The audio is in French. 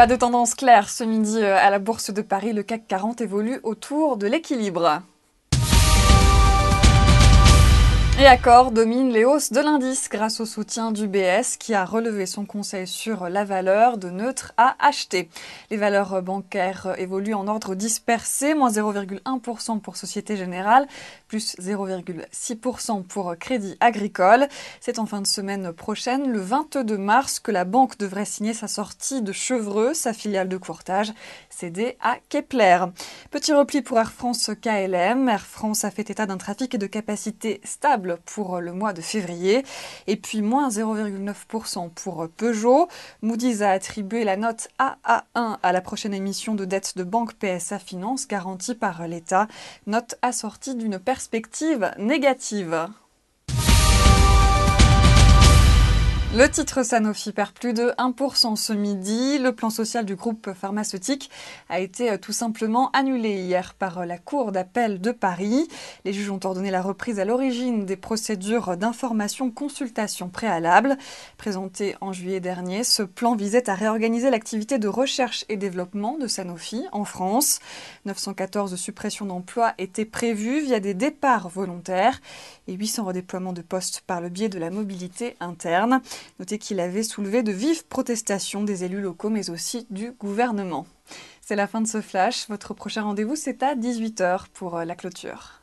Pas de tendance claire ce midi euh, à la Bourse de Paris, le CAC 40 évolue autour de l'équilibre. accord domine les hausses de l'indice grâce au soutien du BS qui a relevé son conseil sur la valeur de neutre à acheter. Les valeurs bancaires évoluent en ordre dispersé, moins 0,1% pour Société Générale, plus 0,6% pour Crédit Agricole. C'est en fin de semaine prochaine, le 22 mars, que la banque devrait signer sa sortie de Chevreux, sa filiale de courtage, cédée à Kepler. Petit repli pour Air France KLM. Air France a fait état d'un trafic et de capacité stable pour euh, le mois de février. Et puis moins 0,9% pour euh, Peugeot. Moody's a attribué la note AA1 à la prochaine émission de dette de banque PSA Finance garantie par euh, l'État. Note assortie d'une perspective négative. Le titre Sanofi perd plus de 1% ce midi. Le plan social du groupe pharmaceutique a été euh, tout simplement annulé hier par euh, la Cour d'appel de Paris. Les juges ont ordonné la reprise à l'origine des procédures d'information-consultation préalable. Présenté en juillet dernier, ce plan visait à réorganiser l'activité de recherche et développement de Sanofi en France. 914 suppressions d'emplois étaient prévues via des départs volontaires et 800 redéploiements de postes par le biais de la mobilité interne. Notez qu'il avait soulevé de vives protestations des élus locaux mais aussi du gouvernement. C'est la fin de ce flash. Votre prochain rendez-vous, c'est à 18h pour euh, la clôture.